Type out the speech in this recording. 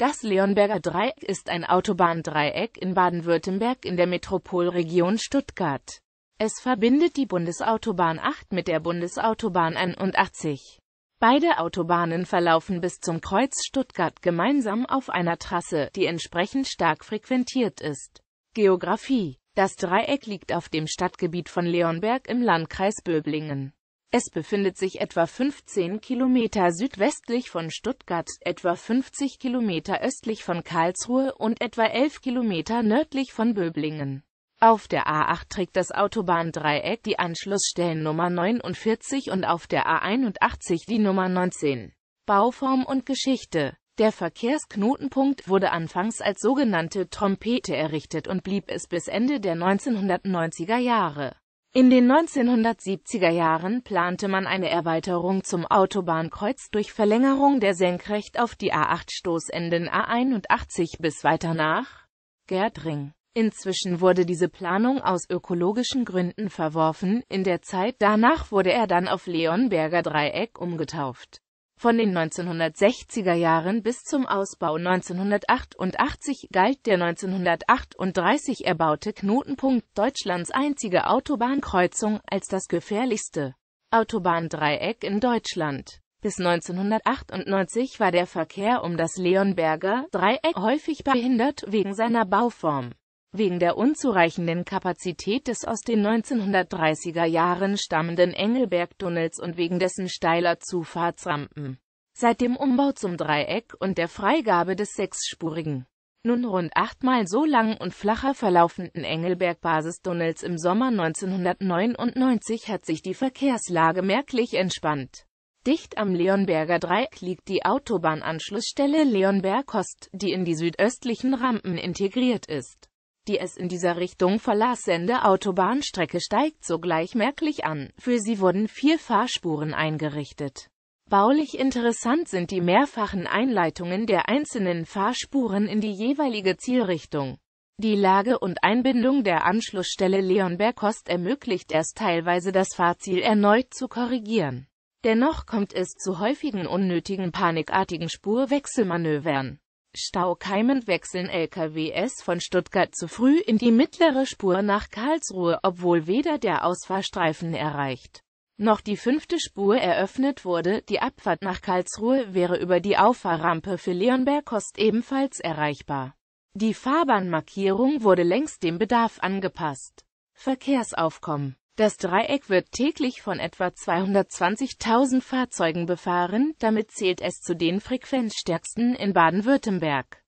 Das Leonberger Dreieck ist ein Autobahndreieck in Baden-Württemberg in der Metropolregion Stuttgart. Es verbindet die Bundesautobahn 8 mit der Bundesautobahn 81. Beide Autobahnen verlaufen bis zum Kreuz Stuttgart gemeinsam auf einer Trasse, die entsprechend stark frequentiert ist. Geografie Das Dreieck liegt auf dem Stadtgebiet von Leonberg im Landkreis Böblingen. Es befindet sich etwa 15 Kilometer südwestlich von Stuttgart, etwa 50 Kilometer östlich von Karlsruhe und etwa 11 Kilometer nördlich von Böblingen. Auf der A8 trägt das Autobahndreieck die Anschlussstellen Nummer 49 und auf der A81 die Nummer 19. Bauform und Geschichte Der Verkehrsknotenpunkt wurde anfangs als sogenannte Trompete errichtet und blieb es bis Ende der 1990er Jahre. In den 1970er Jahren plante man eine Erweiterung zum Autobahnkreuz durch Verlängerung der senkrecht auf die A8 stoßenden A81 bis weiter nach Gerdring. Inzwischen wurde diese Planung aus ökologischen Gründen verworfen, in der Zeit danach wurde er dann auf Leonberger Dreieck umgetauft von den 1960er Jahren bis zum Ausbau 1988 galt der 1938 erbaute Knotenpunkt Deutschlands einzige Autobahnkreuzung als das gefährlichste Autobahndreieck in Deutschland. Bis 1998 war der Verkehr um das Leonberger Dreieck häufig behindert wegen seiner Bauform. Wegen der unzureichenden Kapazität des aus den 1930er Jahren stammenden Engelberg-Tunnels und wegen dessen steiler Zufahrtsrampen. Seit dem Umbau zum Dreieck und der Freigabe des sechsspurigen, nun rund achtmal so lang und flacher verlaufenden Engelberg-Basistunnels im Sommer 1999 hat sich die Verkehrslage merklich entspannt. Dicht am Leonberger Dreieck liegt die Autobahnanschlussstelle Leonberg-Host, die in die südöstlichen Rampen integriert ist die es in dieser Richtung verlassende Autobahnstrecke steigt sogleich merklich an. Für sie wurden vier Fahrspuren eingerichtet. Baulich interessant sind die mehrfachen Einleitungen der einzelnen Fahrspuren in die jeweilige Zielrichtung. Die Lage und Einbindung der Anschlussstelle leonberg kost ermöglicht erst teilweise das Fahrziel erneut zu korrigieren. Dennoch kommt es zu häufigen unnötigen panikartigen Spurwechselmanövern. Staukeimend wechseln LKWs von Stuttgart zu früh in die mittlere Spur nach Karlsruhe, obwohl weder der Ausfahrstreifen erreicht, noch die fünfte Spur eröffnet wurde. Die Abfahrt nach Karlsruhe wäre über die Auffahrrampe für Leonberg-Kost ebenfalls erreichbar. Die Fahrbahnmarkierung wurde längst dem Bedarf angepasst. Verkehrsaufkommen das Dreieck wird täglich von etwa 220.000 Fahrzeugen befahren, damit zählt es zu den frequenzstärksten in Baden-Württemberg.